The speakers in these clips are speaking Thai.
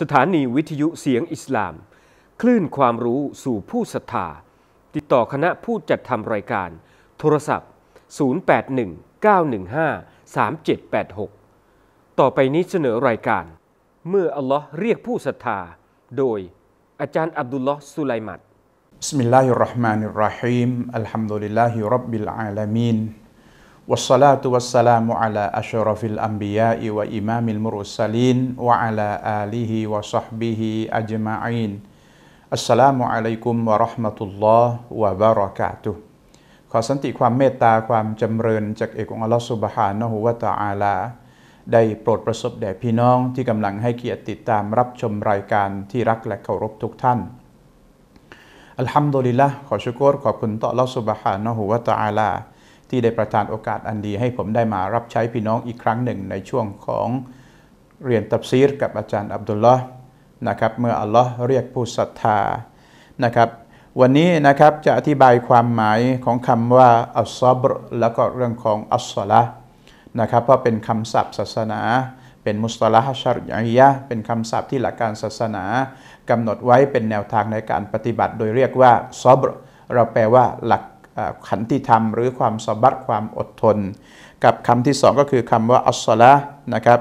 สถานีวิทยุเสียงอิสลาม คลื่นความรู้สู่ผู้ศรัทธาติดต่อคณะผู้จัดทำรายการ โทรศัพท์ 0819153786 ต่อไปนี้เสนอรายการ เมื่ออัลลอฮ์เรียกผู้ศรัทธาโดยอาจารย์อับดุลลอฮ์สุไลมัดบิิิสมมลลาาาฮรระห์นิรราะฮีม อัลฮัมดุลิลลาฮิร็อบบิลอาลามีน والصلاة والسلام على أشرف الأنبياء وإمام المرسلين وعلى آله وصحبه أجمعين السلام عليكم ورحمة الله وبركاته ขอสันติความเมตตาความจำเริญจากเอกองค์อัลลอฮฺสุบฮานะฮูวะตะอาลาได้โปรดประสบแด่พี่น้องที่กำลังให้เกียรติติดตามรับชมรายการที่รักและเคารพทุกท่านอัลฮัมดุลิลละขอชุกรขอบคุณต่ออัลลอฮฺสุบฮานะฮูวะตะอาลาที่ได้ประทานโอกาสอันดีให้ผมได้มารับใช้พี่น้องอีกครั้งหนึ่งในช่วงของเรียนตับซีรกับอาจารย์อับดุลลอ์นะครับเมื่ออัลลอฮ์เรียกผู้ศรัทธานะครับวันนี้นะครับจะอธิบายความหมายของคำว่าอัลซอบรแล้วก็เรื่องของอัลสละนะครับเพราะเป็นคำศัพท์ศาสนา เป็นมุสละฮชชริยยะเป็นคำศัพท์ที่หลักการศาสนากำหนดไว้เป็นแนวทางในการปฏิบัติ โดยเรียกว่าซอบรเราแปลว่าหลักขันติธรรมหรือความสบัดความอดทน กับคำที่สองก็คือคำว่าอัสลานะครับ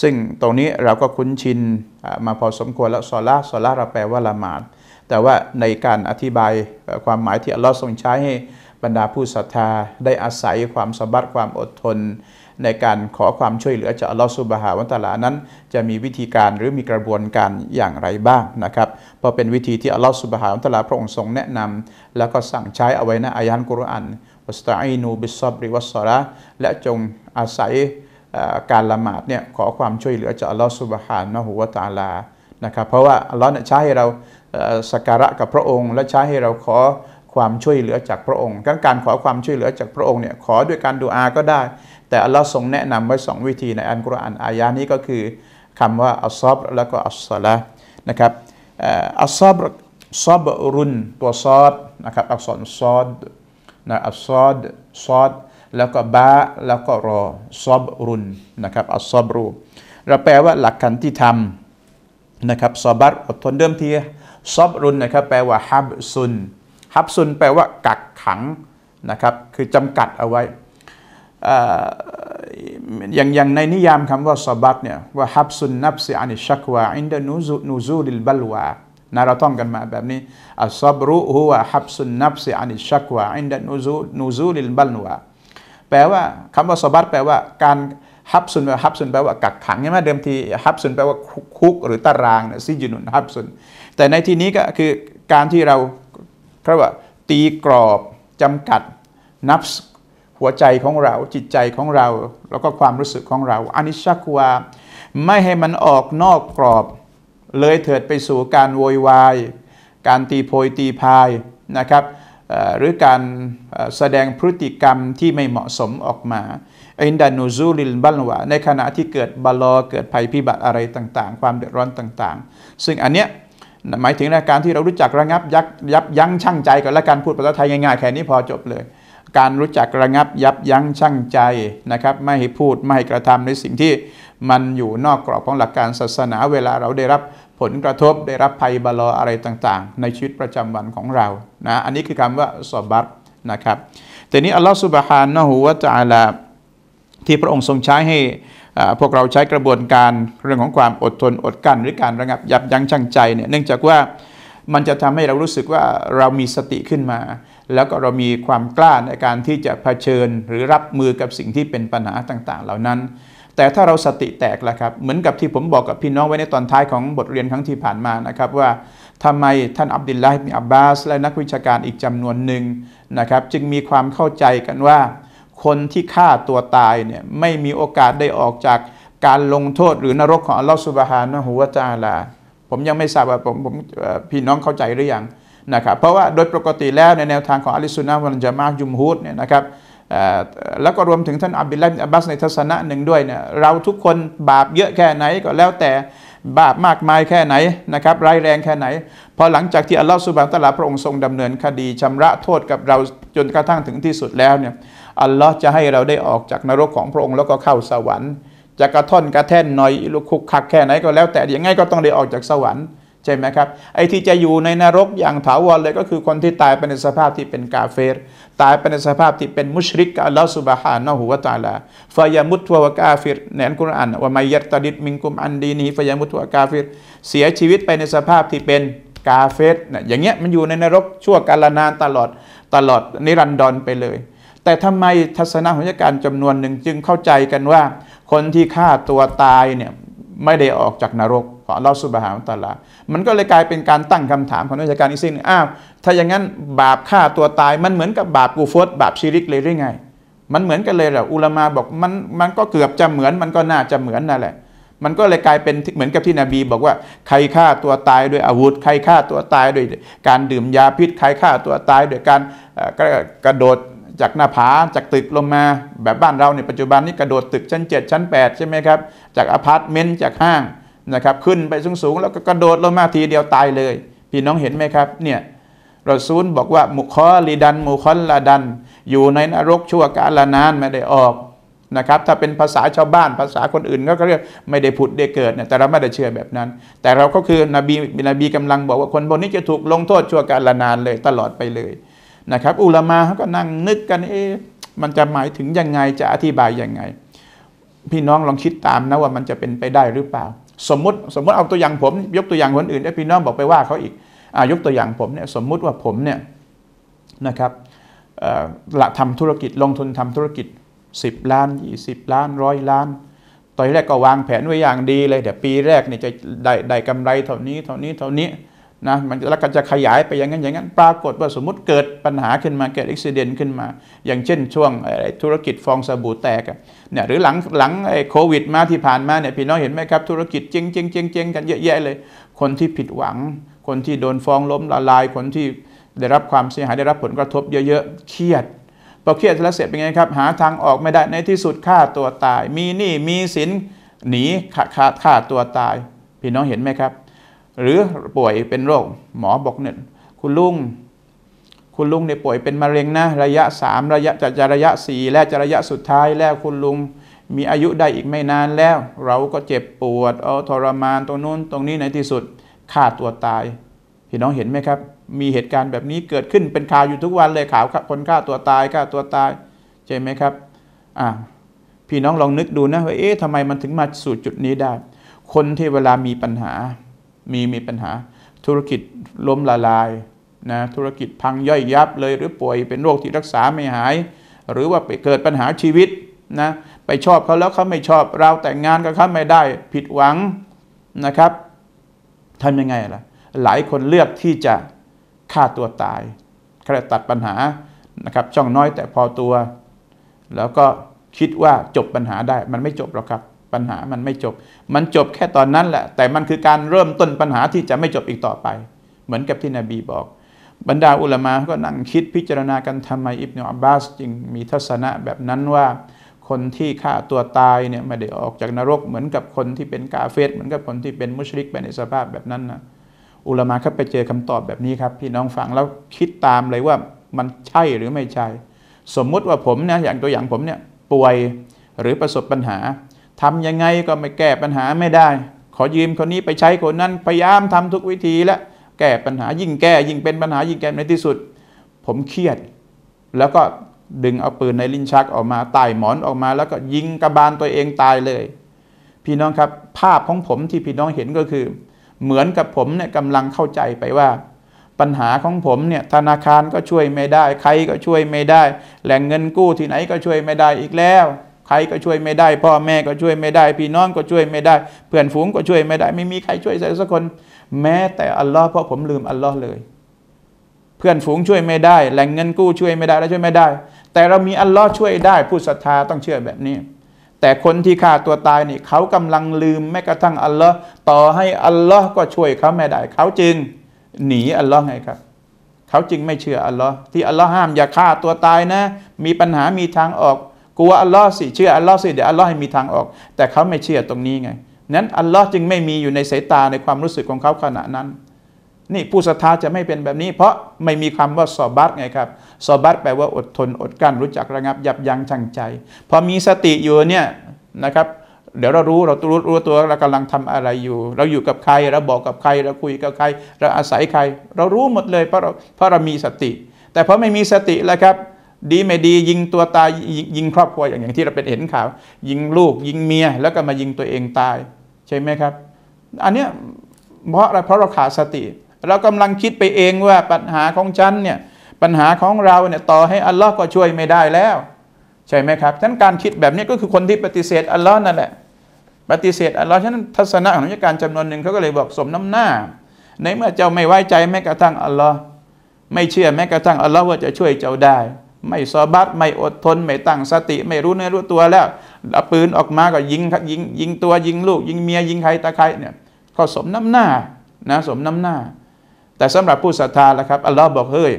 ซึ่งตรงนี้เราก็คุ้นชินมาพอสมควรแล้วซอละซอลาเราแปลว่าละหมาดแต่ว่าในการอธิบายความหมายที่อัลลอฮ์ทรงใช้ให้บรรดาผู้ศรัทธา ได้อาศัยความสบัดความอดทนในการขอความช่วยเหลือจากอัลลอฮฺสุบฮาวัตลา นั้นจะมีวิธีการหรือมีกระบวนการอย่างไรบ้างนะครับ เพราะเป็นวิธีที่อัลลอฮฺสุบฮาวัตลาพระองค์ทรงแนะนำ แล้วก็สั่งใช้เอาไว้ในอายันกุรอานวัสตาอินูบิซับริวัสซาระและจงอาศัยการละหมาดเนี่ยขอความช่วยเหลือจากอัลลอฮฺสุบฮานะฮูวะตาลานะครับ เพราะว่าอัลลอฮ์ใช้ให้เราสักการะกับพระองค์ และใช้ให้เราขอความช่วยเหลือจากพระองค์ การขอความช่วยเหลือจากพระองค์เนี่ยขอด้วยการดูอาก็ได้แต่อัลลอฮ์ทรงแนะนำไว้2วิธีในอัลกุรอานอายานี้ก็คือ คำว่าอัลซอบแล้วก็อัลสลานะครับอัลซอบซอบรุนตัวซอดนะครับอักษรซอดนะอัลซอด ซอดแล้วก็บาแล้วก็รอซอบรุนนะครับอัลซอบรูเราแปลว่าหลักการที่ทำนะครับซอบัตอดทนเดิมทีซอบรุนนะครับแปลว่าฮับซุนฮับซุนแปลว่ากักขังนะครับคือจำกัดเอาไว้อย่างอย่างในนิยามคำว่าสบัตเนี่ยว่าฮับซุนนับซีอันิชักวาอินเดนูซูนูซูดิลบัลวานะเราต้องกันมาแบบนี้อัศบรุฮุวะฮับซุนนับซีอันิชักวาอินเดนูซูนูซูดิลบัลวาแปลว่าคำว่าสบัตแปลว่า การฮับซุนแปลว่าฮับซุนแปลว่า กักขังใช่ไหมเดิมทีฮับซุนแปลว่าคุก หรือตารางนะซีจุนุนฮับซุนแต่ในที่นี้ก็คือการที่เราเรียกว่า ตีกรอบจำกัดนับหัวใจของเราจิตใจของเราแล้วก็ความรู้สึกของเราอันิชักวา ไม่ให้มันออกนอกกรอบ เลยเถิดไปสู่การโวยวายการตีโพยตีพายนะครับหรือการแสดงพฤติกรรมที่ไม่เหมาะสมออกมา อินดานูซูลินบัลวะในขณะที่เกิดบาลอเกิดภัยพิบัติอะไรต่างๆ ความเดือดร้อนต่างๆ ซึ่งอันเนี้ยหมายถึงการที่เรารู้จักระงับยับยั้งชั่งใจกันและการพูดภาษาไทยง่ายๆ แค่นี้พอจบเลยการรู้จักระงับยับยั้งชั่งใจนะครับ ไม่ให้พูดไม่ให้กระทำในสิ่งที่มันอยู่นอกกรอบของหลักการศาสนาเวลาเราได้รับผลกระทบได้รับภัยบาลออะไรต่างๆ ในชีวิตประจำวันของเรานะอันนี้คือคำว่าสอบัตนะครับแต่นี้อัลลอฮฺสุบฮานะฮูวะจะอาลาที่พระองค์ทรงใช้ให้พวกเราใช้กระบวนการเรื่องของความอดทนอดกั้น หรือการระงับยับยั้งชั่งใจเนี่ยเนื่องจากว่ามันจะทำให้เรารู้สึกว่าเรามีสติขึ้นมาแล้วก็เรามีความกล้าในการที่จะเผชิญ หรือรับมือกับสิ่งที่เป็นปัญหาต่างๆ เหล่านั้น แต่ถ้าเราสติแตกแล้วครับ เหมือนกับที่ผมบอกกับพี่น้องไว้ในตอนท้ายของบทเรียนครั้งที่ผ่านมานะครับว่าทำไมท่านอับดุลลาฮ์มีอับบาส และนักวิชาการอีกจำนวนหนึ่งนะครับ จึงมีความเข้าใจกันว่า คนที่ฆ่าตัวตายเนี่ยไม่มีโอกาสได้ออกจากการลงโทษ หรือนรกของอัลลอฮฺสุบฮานะฮูวาจาลา ผมยังไม่ทราบว่าผมผมพี่น้องเข้าใจหรือยังนะครับเพราะว่าโดยปกติแล้วในแนวทางของอัลิสุนนะวันจะมากยุมฮุดเนี่ยนะครับแล้วก็รวมถึงท่านอับดุลลาห์อับบาสในทัศนะหนึ่งด้วยเนี่ยเราทุกคนบาปเยอะแค่ไหนก็แล้วแต่บาปมากมายแค่ไหนนะครับร้ายแรงแค่ไหนพอหลังจากที่อัลลอฮฺสุบานตะลาพระองค์ทรงดำเนินคดีชำระโทษกับเราจนกระทั่งถึงที่สุดแล้วเนี่ยอัลลอฮ์จะให้เราได้ออกจากนรกของพระองค์แล้วก็เข้าสวรรค์จะกระท่อนกระแท่นหน่อยลูกคุกคักแค่ไหนก็แล้ว แต่ยังไงก็ต้องได้ออกจากสวรรค์ใช่ไหมครับ ไอ้ที่จะอยู่ในนรกอย่างถาวรเลยก็คือคนที่ตายไปในสภาพที่เป็นกาเฟรตายไปในสภาพที่เป็นมุชริกกับอัลลอฮฺสุบฮานะฮูวะตาลาฟายามุตวะกาฟิรในอัลกุรอานว่ามายัตดิดมิงกุมอันดีนีฟายามุตวะกาฟิรเสียชีวิตไปในสภาพที่เป็นกาเฟรนะอย่างเงี้ยมันอยู่ในนรกชั่วกาลนานตลอดตลอดนิรันดรไปเลย แต่ทำไมทัศนคติการจำนวนหนึ่งจึงเข้าใจกันว่า คนที่ฆ่าตัวตายเนี่ยไม่ได้ออกจากนรกของเราสุบฮานตะลามันก็เลยกลายเป็นการตั้งคำถามของนักวิชาการอีสิ่งอ้าว ถ้าอย่างนั้นบาปฆ่าตัวตายมันเหมือนกับบาปกูฟอดบาปชิริกเลยหรือไง มันเหมือนกันเลยเหรอ อุลามาบอกมัน มันก็เกือบจะเหมือน มันก็น่าจะเหมือนนั่นแหละ มันก็เลยกลายเป็นเหมือนกับที่นบี บอกว่า ใครฆ่าตัวตายด้วยอาวุธ ใครฆ่าตัวตายด้วยการดื่มยาพิษ ใครฆ่าตัวตายด้วยการกระโดดจากหน้าผาจากตึกลงมา แบบบ้านเราในปัจจุบันนี้กระโดดตึกชั้น 7ชั้น8ใช่ไหมครับ จากอพาร์ตเมนต์จากห้างนะครับขึ้นไปสูงสูงแล้วก็กระโดดลงมาทีเดียวตายเลย พี่น้องเห็นไหมครับเนี่ยรอซูลบอกว่ามุคอลีดันมุคอลาดัน อยู่ในนรกชั่วกาลนานไม่ได้ออกนะครับถ้าเป็นภาษาชาวบ้านภาษาคนอื่นก็เรียกไม่ได้ผุด ได้เกิดเนี่ยแต่เราไม่ได้เชื่อแบบนั้น แต่เราก็คือนบีนบีกำลังบอกว่าคนบนนี้จะถูกลงโทษชั่วกาลนานเลยตลอดไปเลยนะครับอุลามาเขาก็นั่งนึกกันเอ๊ะมันจะหมายถึงยังไงจะอธิบายยังไง พี่น้องลองคิดตามนะว่ามันจะเป็นไปได้หรือเปล่าสมมติสมมติเอาตัวอย่างผมยกตัวอย่างคนอื่นไอ้พี่น้องบอกไปว่าเขาอีกอ่ยกตัวอย่างผมเนี่ยสมมุติว่าผมเนี่ยนะครับละทำธุรกิจลงทุนทำธุรกิจ 10 ล้าน 20 ล้านร้อยล้านตอนแรกก็วางแผนไว้อย่างดีเลยเดี๋ยวปีแรกเนี่ยจะได้ได้กำไรเท่านี้เท่านี้เท่านี้นะมันแล้วก็จะขยายไปอย่างนั้นอย่างนั้นปรากฏว่าสมมติเกิดปัญหาขึ้นมาเกิดอุบิเหตุขึ้นมา อย่างเช่นช่วงธุรกิจฟองสบู่แตกเนี่ยหรือหลังหลังโควิด มาที่ผ่านมาเนี่ยพี่น้องเห็นไหมครับธุรกิจเจ๊งเจ๊งเจ๊งเจ๊งกันเยอะแยะเลยคนที่ผิดหวัง คนที่โดนฟ้องล้มละลายคนที่ได้รับความเสียหายได้รับผลกระทบเยอะ ๆเครียดพอเครียดแล้วเสร็จเป็นไงครับ หาทางออกไม่ได้ในที่สุดฆ่าตัวตาย มีหนี้มีสินหนีขาดฆ่าตัวตาย พี่น้องเห็นไหมครับหรือป่วยเป็นโรค หมอบอกเนี่ยคุณลุงคุณลุงเนี่ยป่วยเป็นมะเร็งนะ ระยะ3ระยะจะจะระยะ4และจะระยะสุดท้ายแล้วคุณลุงมีอายุได้อีกไม่นานแล้ว เราก็เจ็บปวดเอาทรมานตรงนู้น ตรงนี้ในที่สุดฆ่าตัวตาย พี่น้องเห็นไหมครับ มีเหตุการณ์แบบนี้เกิดขึ้นเป็นข่าวอยู่ทุกวันเลยข่าวคนฆ่าตัวตายฆ่าตัวตายใช่ไหมครับอ่าพี่น้องลองนึกดูนะว่าเอ๊ะทำไมมันถึงมาสู่จุดนี้ได้ คนที่เวลามีปัญหามีมีปัญหาธุรกิจล้มละลายนะธุรกิจพังย่อยยับเลยหรือป่วยเป็นโรคที่รักษาไม่หาย หรือว่าไปเกิดปัญหาชีวิตนะไปชอบเขาแล้วเขาไม่ชอบเราแต่งงานกับเขาไม่ได้ผิดหวังนะครับทำยังไงล่ะหลายคนเลือกที่จะฆ่าตัวตายกระตัดปัญหานะครับ ช่องน้อยแต่พอตัว แล้วก็คิดว่าจบปัญหาได้มันไม่จบหรอกครับปัญหามันไม่จบ มันจบแค่ตอนนั้นแหละ แต่มันคือการเริ่มต้นปัญหาที่จะไม่จบอีกต่อไป เหมือนกับที่นบีบอก บรรดาอุลามาก็นั่งคิดพิจารณากันทำไมอิบเนอับบาสจึงมีทัศนะแบบนั้นว่า คนที่ฆ่าตัวตายเนี่ยไม่ได้ออกจากนรกเหมือนกับคนที่เป็นกาเฟตเหมือนกับคนที่เป็นมุชริกไปในสภาพแบบนั้นนะอุลามาเขาไปเจอคำตอบแบบนี้ครับ พี่น้องฟังแล้วคิดตามเลยว่ามันใช่หรือไม่ใช่ สมมุติว่าผมนะอย่างตัวอย่างผมเนี่ยป่วยหรือประสบปัญหาทำยังไงก็ไม่แก้ปัญหาไม่ได้ ขอยืมคนนี้ไปใช้คนนั้นพยายามทำทุกวิธีและแก้ปัญหายิ่งแก้ยิ่งเป็นปัญหายิ่งแก้ในที่สุด ผมเครียด แล้วก็ดึงเอาปืนในลิ้นชักออกมาตายหมอนออกมา แล้วก็ยิงกระบาลตัวเองตายเลย พี่น้องครับภาพของผมที่พี่น้องเห็นก็คือ เหมือนกับผมเนี่ยกำลังเข้าใจไปว่า ปัญหาของผมเนี่ยธนาคารก็ช่วยไม่ได้ ใครก็ช่วยไม่ได้ แหล่งเงินกู้ที่ไหนก็ช่วยไม่ได้อีกแล้วใครก็ช่วยไม่ได้ พ่อแม่ก็ช่วยไม่ได้ พี่น้องก็ช่วยไม่ได้ เพื่อนฝูงก็ช่วยไม่ได้ ไม่มีใครช่วยสักคน แม้แต่อัลลอฮ์เพราะผมลืมอัลลอฮ์เลย เพื่อนฝูงช่วยไม่ได้แหล่งเงินกู้ช่วยไม่ได้และช่วยไม่ได้ แต่เรามีอัลลอฮ์ช่วยได้ผู้ศรัทธาต้องเชื่อแบบนี้ แต่คนที่ฆ่าตัวตายนี่เขากำลังลืมแม้กระทั่งอัลลอฮ์ต่อให้อัลลอฮ์ก็ช่วยเขาไม่ได้ เขาจึงหนีอัลลอฮ์ไงครับ เขาจึงไม่เชื่ออัลลอฮ์ที่อัลลอฮ์ห้ามอย่าฆ่าตัวตายนะ มีปัญหามีทางออกกลัวอัลลอฮ์สิเชื่ออัลลอฮ์สิเดี๋ยวอัลลอฮ์ให้มีทางออก แต่เขาไม่เชื่อตรงนี้ไง นั้นอัลลอฮ์จึงไม่มีอยู่ในสายตาในความรู้สึกของเขาขณะนั้น นี่ผู้ศรัทธาจะไม่เป็นแบบนี้ เพราะไม่มีคำว่าสอบัตไงครับสอบัตแปลว่าอดทนอดกั้นรู้จักระงับ ยับยั้งชั่งใจพอมีสติอยู่เนี่ยนะครับ เดี๋ยวเรารู้เราตัวรู้ตัวเรากำลังทำอะไรอยู่ เราอยู่กับใครเราบอกกับใครเราคุยกับใคร เราอาศัยใคร เรารู้หมดเลยเพราะเราเพราะเรามีสติ แต่พอไม่มีสติแล้วครับดีไม่ดียิงตัวตายยิงครอบครัวอย่างที่เราเป็นเห็นข่าวยิงลูกยิงเมีย แล้วก็มายิงตัวเองตายใช่ไหมครับ อันเนี้ยเพราะอะไรเพราะเราขาดสติ เรากำลังคิดไปเองว่าปัญหาของฉันเนี่ยปัญหาของเราเนี่ยต่อให้อัลลอฮ์ก็ช่วยไม่ได้แล้ว ใช่ไหมครับฉะนั้นการคิดแบบนี้ก็คือคนที่ปฏิเสธอัลลอฮ์นั่นแหละปฏิเสธอัลลอฮ์ฉะนั้นทัศนะของนักการจำนวนหนึ่งเขาก็เลยบอกสมน้ำหน้า ในเมื่อเจ้าไม่ไว้ใจแม้กระทั่งอัลลอฮ์ไม่เชื่อแม้กระทั่งอัลลอฮ์ว่าจะช่วยเจ้าได้ไม่ซอบัตไม่อดทน ไม่ตั้งสติไม่รู้เนื้อรู้ตัวแล้วเอาปืนออกมาก็ยิงยิง ยิงตัวยิงลูกยิงเมียยิงใครตาใครเนี่ยก็สมน้ำหน้านะ สมน้ำหน้า แต่สำหรับผู้ศรัทธาละครับอัลลอฮ์บอกเฮ้ย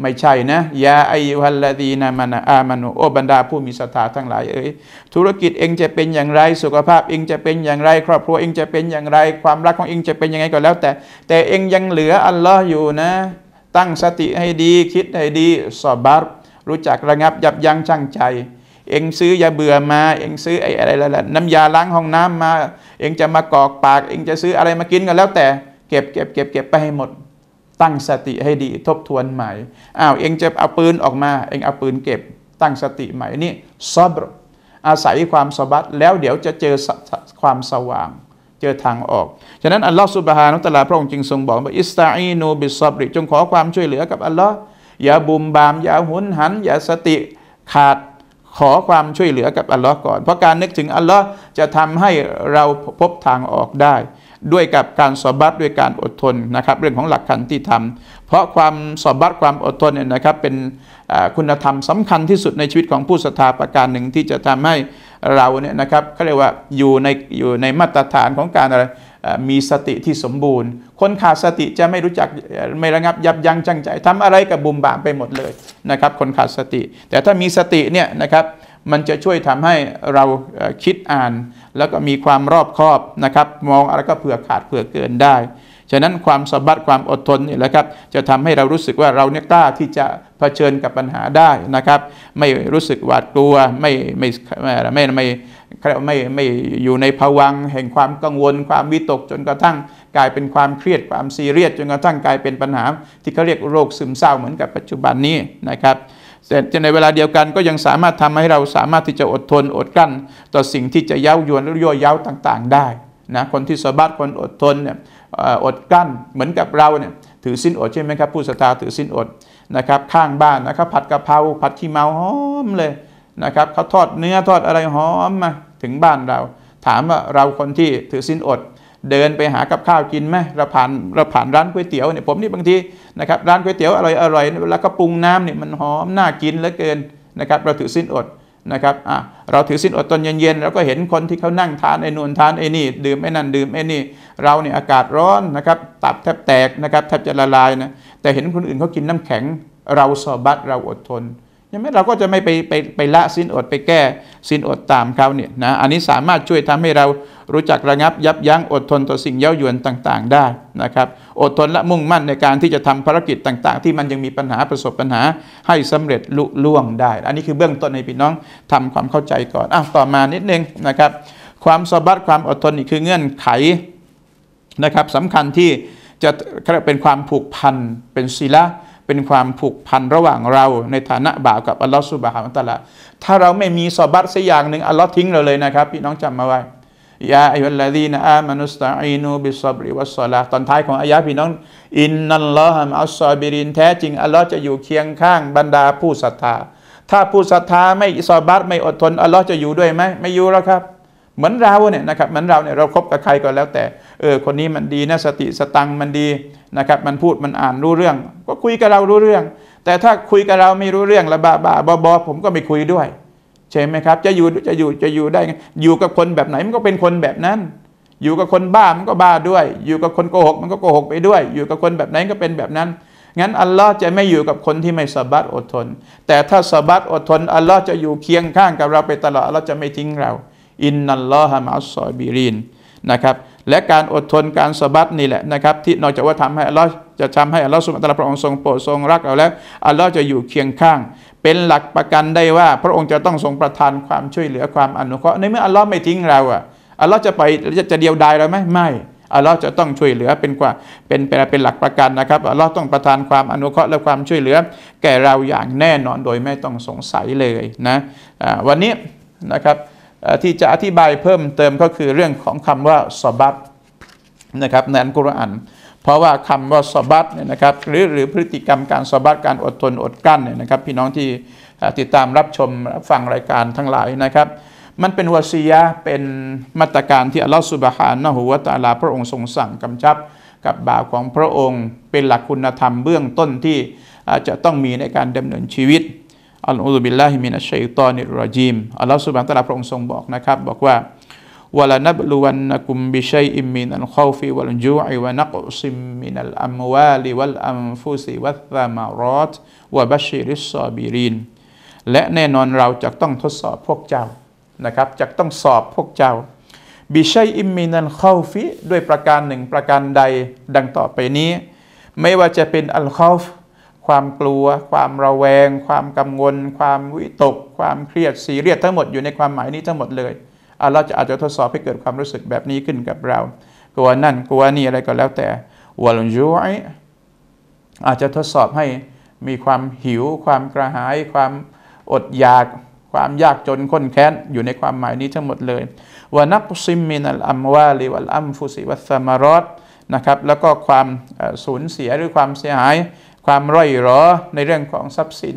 ไม่ใช่นะยาอายุฮัลลาดีนามานะอามานุโอบรรดาผู้มีศรัทธาทั้งหลายเอ้ยธุรกิจเองจะเป็นอย่างไรสุขภาพเองจะเป็นอย่างไร ครอบครัวเองจะเป็นอย่างไร ความรักของเองจะเป็นยังไงก็แล้วแต่ แต่เองยังเหลืออัลลอฮ์อยู่นะ ตั้งสติให้ดี คิดให้ดีสอบบาร์รู้จักระงับยับยั้งชั่งใจ เองซื้อยาเบื่อมา เองซื้อไอ้อะไรล้น้ำยาล้างห้องน้ำมา เองจะมากอกปาก เองจะซื้ออะไรมากินกันแล้วแต่ เก็บเก็บเก็บเก็บไปให้หมดตั้งสติให้ดีทบทวนใหม่อ้าวเองจะเอาปืนออกมาเองเอาปืนเก็บตั้งสติใหม่นี่ซอบอาศัยความสบัดแล้วเดี๋ยวจะเจอความสว่าง เจอทางออกฉะนั้นอัลลอฮฺสุบฮานุตะลา พระองค์จึงทรงบอกว่าอิสตาอีนู บิซอบริจงขอความช่วยเหลือกับอัลลอฮ์อย่าบุมบาม อย่าหุนหัน อย่าสติขาดขอความช่วยเหลือกับอัลลอฮ์ก่อนเพราะการนึกถึงอัลลอฮ์จะทำให้เราพบทางออกได้ ด้วยกับการสอบัตด้วยการอดทนนะครับเรื่องของหลักขันที่ทำเพราะความสอบัตความอดทนเนี่ยนะครับเป็นคุณธรรมสำคัญที่สุดในชีวิตของผู้ศรัทธาประการหนึ่งที่จะทำให้เราเนี่ยนะครับเขาเรียกว่าอยู่ในอยู่ในมาตรฐานของการอะไรมีสติที่สมบูรณ์คนขาดสติจะไม่รู้จักไม่ระงับยับยั้งจังใจทำอะไรกับบุมบามไปหมดเลยนะครับ คนขาดสติ แต่ถ้ามีสติเนี่ยนะครับมันจะช่วยทำให้เราคิดอ่านแล้วก็มีความรอบคอบนะครับมองอะไรก็เผื่อขาดเผื่อเกินได้ ฉะนั้นความสบัดความอดทนนี่แหละครับจะทำให้เรารู้สึกว่าเราเนี่ยกล้าที่จะเผชิญกับปัญหาได้นะครับ ไม่รู้สึกหวาดกลัว ไม่ไม่ไม่ไม่ไม่ไม่อยู่ในภวังแห่งความกังวล ความวิตกจนกระทั่งกลายเป็นความเครียดความซีเรียสจนกระทั่งกลายเป็นปัญหาที่เขาเรียกโรคซึมเศร้าเหมือนกับปัจจุบันนี้นะครับแต่ในเวลาเดียวกันก็ยังสามารถทำให้เราสามารถที่จะอดทนอดกลั้นต่อสิ่งที่จะเย้ายวนหรือย่อเย้าต่างๆ ได้นะคนที่สบัดคนอดทนเนี่ยอดกลั้นเหมือนกับเราเนี่ยถือสิ้นอดใช่ไหมครับผู้สตาถือสิ้นอดนะครับข้างบ้านนะครับผัดกะเพราผัดขี้เมาหอมเลยนะครับเขาทอดเนื้อทอดอะไรหอมมาถึงบ้านเรา ถามว่าเราคนที่ถือสิ้นอดเดินไปหากับข้าวกินไหมเราผ่านเราผ่านร้านก๋วยเตี๋ยวเนี่ยผมนี่บางทีนะครับร้านก๋วยเตี๋ยวอร่อยอร่อยเวลาก็ปรุงน้ำเนี่ยมันหอมน่ากินเหลือเกินนะครับเราถือสิ้นอดนะครับอ่ะเราถือสิ้นอดตอนเย็นๆเราก็เห็นคนที่เขานั่งทาน ไอ้นวนทานไอ้นี่ดื่มไอ้นั่นดื่มไอ้นี่ เราเนี่ยอากาศร้อนนะครับตับแทบแตกนะครับแทบจะละลายนะแต่เห็นคนอื่นเขากินน้ำแข็งเราสอบัดเราอดทนใช่ไหมเราก็จะไม่ไปไปไปละสินอดไปแก้สินอดตามเขาเนี่ยนะอันนี้สามารถช่วยทำให้เรารู้จักระงับยับยั้งอดทนต่อสิ่งเย้ายวนต่างๆได้นะครับอดทนและมุ่งมั่นในการที่จะทำภารกิจต่างๆ ที่มันยังมีปัญหาประสบปัญหาให้สำเร็จลุล่วงได้ อันนี้คือเบื้องต้นในพี่น้องทำความเข้าใจก่อนอ้าวต่อมานิดนึงนะครับความสบัดความอดทนนี่คือเงื่อนไขนะครับสำคัญที่จะเป็นความผูกพันเป็นศีละเป็นความผูกพันระหว่างเราในฐานะบ่าวกับอัลลอฮฺสุบฮานะตะลา ถ้าเราไม่มีซอบัตสักอย่างหนึ่งอัลลอฮ์ทิ้งเราเลยนะครับ พี่น้องจำมาไว้ยาอิวลาดีนะอามานุสตาอินูบิสอบริวัสซลา ตอนท้ายของอายะพี่น้องอินนัลลอฮฺมัสซอบิรินแท้จริงอัลลอฮ์จะอยู่เคียงข้างบรรดาผู้ศรัทธา ถ้าผู้ศรัทธาไม่ซอบัตไม่อดทนอัลลอฮ์จะอยู่ด้วยไหมไม่อยู่แล้วครับ เหมือนเราเนี่ยนะครับเหมือนเราเนี่ยเราคบกับใครก็แล้วแต่เออคนนี้มันดีนะสติสตังมันดีนะครับ มันพูดมันอ่านรู้เรื่อง ก็คุยกับเรารู้เรื่อง แต่ถ้าคุยกับเราไม่รู้เรื่องละบ้าบ้าบอบอผมก็ไม่คุยด้วย ใช่ไหมครับ จะอยู่จะอยู่จะอยู่ได้ อยู่กับคนแบบไหนมันก็เป็นคนแบบนั้น อยู่กับคนบ้ามันก็บ้าด้วย อยู่กับคนโกหกมันก็โกหกไปด้วย อยู่กับคนแบบไหนก็เป็นแบบนั้นงั้นอัลลอฮ์จะไม่อยู่กับคนที่ไม่สบัดอดทน แต่ถ้าสบัดอดทนอัลลอฮ์จะอยู่เคียงข้างกับเราไปตลอดอัลลอฮ์จะไม่ทิ้งเรา อินนัลลอฮะมัสซอบิรินนะครับและการอดทนการสะบัดนี่แหละนะครับ ที่นอกจากว่าทำให้อัลลอฮ์จะทำให้อัลลอฮ์สุบตละพระองค์ทรงโปรด ทรงรักเราแล้วอัลลอฮ์จะอยู่เคียงข้าง เป็นหลักประกันได้ว่า พระองค์จะต้องทรงประทานความช่วยเหลือความอนุเคราะห์ในเมื่ออัลลอฮ์ไม่ทิ้งเราอ่ะอัลลอฮ์จะไปจะเดียวดายเราไหมไม่อัลลอฮ์จะต้องช่วยเหลือเป็นกว่าเป็นเป็นหลักประกันนะครับอัลลอฮ์ต้องประทานความอนุเคราะห์และความช่วยเหลือ แก่เราอย่างแน่นอนโดยไม่ต้องสงสัยเลยนะวันนี้นะครับที่จะอธิบายเพิ่มเติมก็คือเรื่องของคำว่าสบัตนะครับในอัลกุรอานเพราะว่าคำว่าสบัตเนี่ยนะครับหรือหรือพฤติกรรมการสบัตการอดทนอดกั้นเนี่ยนะครับพี่น้องที่ติดตามรับชมรับฟังรายการทั้งหลายนะครับมันเป็นวาซียะเป็นมาตรการที่อัลลอฮฺสุบฮานะฮูวะตาลา พระองค์ทรงสั่งกำชับกับบ่าวของพระองค์ เป็นหลักคุณธรรมเบื้องต้นที่จะต้องมีในการดำเนินชีวิตอัลอฮุบิลลาฮิมินัชชัยตอนิรจีม อัลลอฮฺสุบานตะลาพระองค์ทรงบอกนะครับ บอกว่าวลานับลวันนักุมบิชัยอิมินันข้าวฟีวัลจูอิวนักซิมมินัลอัมวาลิวัลอัมฟุสิวัตมารอตวะบัชิริสซาบิรินและแน่นอนเราจะต้องทดสอบพวกเจ้า นะครับจะต้องสอบพวกเจ้า บิชัยอิมินันข้าวฟีด้วยประการหนึ่ง ประการใดดังต่อไปนี้ ไม่ว่าจะเป็นอัลข้าวความกลัว ความระแวง ความกังวล ความวิตก ความเครียดสีเรียดทั้งหมดอยู่ในความหมายนี้ทั้งหมดเลยเราจะอาจจะทดสอบให้เกิดความรู้สึกแบบนี้ขึ้นกับเรากลัวนั่นกลัวนี่อะไรก็แล้วแต่วอลนจูไออาจจะทดสอบให้มีความหิว ความกระหาย ความอดอยาก ความยากจนข้นแค้นอยู่ในความหมายนี้ทั้งหมดเลยวานับซิมมินัลอัมวาลิวัลอัมฟุสิวัสมารอดนะครับ แล้วก็ความสูญเสียหรือความเสียหายความร่อยหรอในเรื่องของทรัพย์สิน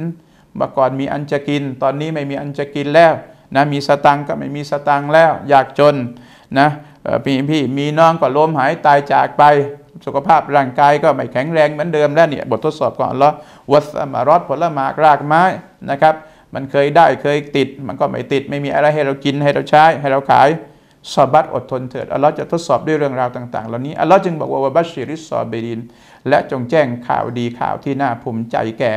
เมื่อก่อนมีอันจะกินตอนนี้ไม่มีอันจะกินแล้วนะมีสตังก็ไม่มีสตังแล้วอยากจนนะพี่พี่มีน้องก็ล้มหายตายจากไป สุขภาพร่างกายก็ไม่แข็งแรงเหมือนเดิมแล้วเนี่ยบททดสอบก่อนลล้ววัสมารอดผลหมากรากไม้นะครับ มันเคยได้เคยติดมันก็ไม่ติดไม่มีอะไรให้เรากินให้เราใช้ให้เราขายสอบัตอดทนเถิดอัลลอฮ์จะทดสอบด้วยเรื่องราวต่างๆเหล่า นี้อัลลอฮ์จึงบอกว่าบัชชิริสซอเบดิน และจงแจ้งข่าวดีข่าวที่น่าภูมิใจแก่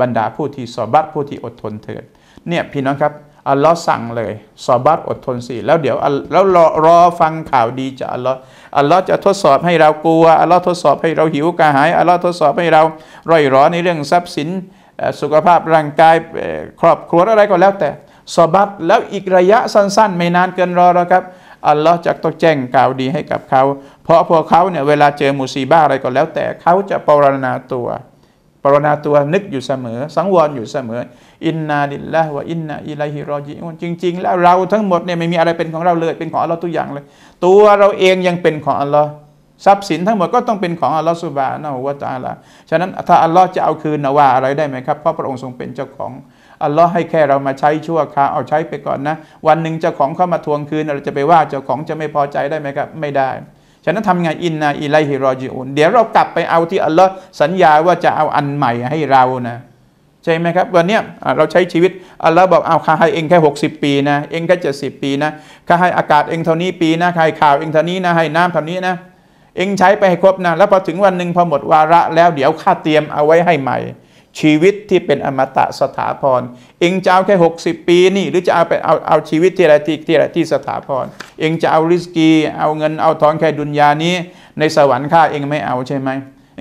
บรรดาผู้ที่สอบัตผู้ที่อดทนเถิด เนี่ยพี่น้องครับอัลลอฮ์สั่งเลยสอบัตอดทนสิแล้วเดี๋ยวแล้วรอรอฟังข่าวดีจากอัลลอฮ์อัลลอฮ์จะทดสอบให้เรากลัวอัลลอฮ์ทดสอบให้เราหิวกระหายอัลลอฮ์ทดสอบให้เรา ร่อยร้อนในเรื่องทรัพย์สินสุขภาพร่างกายครอบครัวอะไรก็แล้วแต่สอบัตแล้วอีกระยะสั้นๆ ไม่นานเกินรอแล้วครับอัลลอฮ์จะต้องแจ้งกล่าวดีให้กับเขา เพราะพวกเขาเนี่ยเวลาเจอมุสีบ้าอะไรก็แล้ว แต่เขาจะปรนนาตัว ปรนนาตัวนึกอยู่เสมอ สังวรอยู่เสมอ อินนาดิลละวะอินนาอิลัยฮิรอจิอุนจริง ๆ แล้วเราทั้งหมดเนี่ยไม่มีอะไรเป็นของเราเลย เป็นของอัลลอฮ์ตัวอย่างเลย ตัวเราเองยังเป็นของอัลลอฮ์ทรัพย์สินทั้งหมดก็ต้องเป็นของอัลลอฮ์สุบานะฮุวาตาลาฉะนั้นถ้าอัลลอฮ์จะเอาคืนนะว่าอะไรได้ไหมครับ เพราะพระองค์ทรงเป็นเจ้าของอัลลอฮ์ให้แค่เรามาใช้ชั่วคราวเอาใช้ไปก่อนนะ วันหนึ่งเจ้าของเข้ามาทวงคืนเราจะไปว่าเจ้าของจะไม่พอใจได้ไหมครับ ไม่ได้ ฉะนั้นทำไงอินนาอิไลฮิรอจิอุนเดี๋ยวเรากลับไปเอาที่อัลลอฮ์สัญญาว่าจะเอาอันใหม่ให้เรานะใช่ไหมครับ วันนี้เราใช้ชีวิตอัลลอฮ์บอกเอาข้าให้เองแค่ 60 ปีนะเองแค่ิบปีนะข้าให้อากาศเองเท่านี้ปีนะข้าให้ข่าว เองเท่านี้นะให้น้ำเท่านี้นะเองใช้ไปให้ครบนะแล้วพอถึงวันหนึ่งพอหมดวาระแล้วเดี๋ยวข้าเตรียมเอาไว้ให้ใหม่ชีวิตที่เป็นอมตะสถาพรเองจะเอาแค่ 60 ปีนี่ หรือจะเอาไปเอาเอาชีวิตที่ไรที่ที่ไรที่สถาพรเองจะเอาริสกีเอาเงิน เอาทองแค่ดุนยานี้ ในสวรรค์ข้าเองไม่เอาใช่ไหม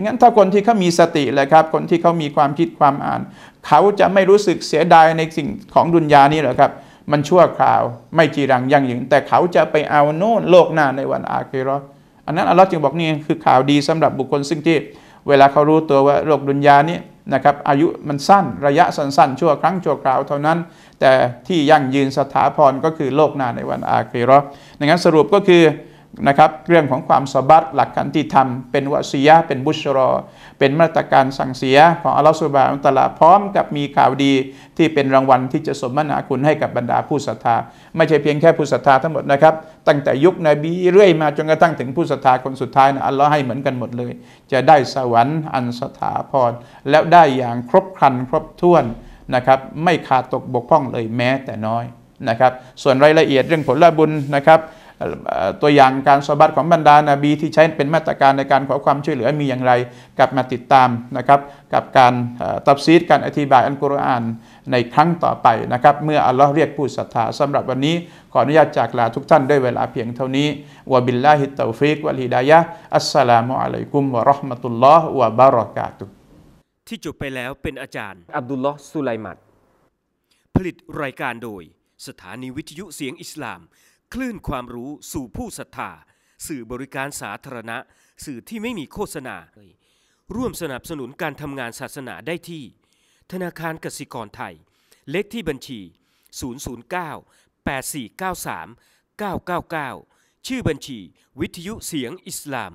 งั้นถ้าคนที่เขามีสติแหละครับ คนที่เขามีความคิดความอ่านเขาจะไม่รู้สึกเสียดายในสิ่งของดุนยานี้หรอครับ มันชั่วคราวไม่จีรังยั่งยืนแต่เขาจะไปเอาโน่นโลกหน้าในวันอาคีรออันนั้นอัลลอฮ์จึงบอกนี่คือข่าวดีสำหรับบุคคลซึ่งที่ เวลาเขารู้ตัวว่าโลกดุนยานี้นะครับอายุมันสั้นระยะสั้นๆ ชั่วครั้งชั่วคราวเท่านั้น แต่ที่ยั่งยืนสถาพรก็คือโลกหน้าในวันอาคีรอดังนั้นสรุปก็คือนะครับเรื่องของความสบัดหลักขันติธรรมเป็นวสียะเป็นบุชรอเป็นมาตรการสั่งเสียของอัลลอฮฺสุบานตลาพร้อมกับมีข่าวดีที่เป็นรางวัลที่จะสมนาคุณให้กับบรรดาผู้ศรัทธา ไม่ใช่เพียงแค่ผู้ศรัทธาทั้งหมดนะครับตั้งแต่ยุคนบีเรื่อยมาจนกระทั่งถึงผู้ศรัทธาคนสุดท้ายนะอัลลอฮ์ให้เหมือนกันหมดเลย จะได้สวรรค์อันสถาพร แล้วได้อย่างครบครันครบถ้วนนะครับไม่ขาดตกบกพร่องเลยแม้แต่น้อยนะครับ ส่วนรายละเอียดเรื่องผลบุญนะครับตัวอย่างการสบัดของบรรดานาบีที่ใช้เป็นมาตรการในการขอความช่วยเหลือมีอย่างไรกลับมาติดตามนะครับ กับการตับซีดการอธิบายอัลกุรอานในครั้งต่อไปนะครับ เมื่ออัลลอฮ์เรียกผู้ศรัทธาสำหรับวันนี้ขออนุญาตจากลาทุกท่าน ด้วยเวลาเพียงเท่านี้วะบิลลาฮิตตอฟิกวะลิดายะอัสสลามุอะลัยกุมวะราะห์มะตุลลอฮ์วะบารอกาตุที่จบไปแล้วเป็นอาจารย์อับดุลลอฮ์สุไลมัดผลิตรายการโดยสถานีวิทยุเสียงอิสลามคลื่นความรู้สู่ผู้ศรัทธาสื่อบริการสาธารณะ สื่อที่ไม่มีโฆษณาร่วมสนับสนุนการทำงานศาสนาได้ที่ ธนาคารกสิกรไทย เลขที่บัญชี 009 8493 999 ชื่อบัญชี วิทยุเสียงอิสลาม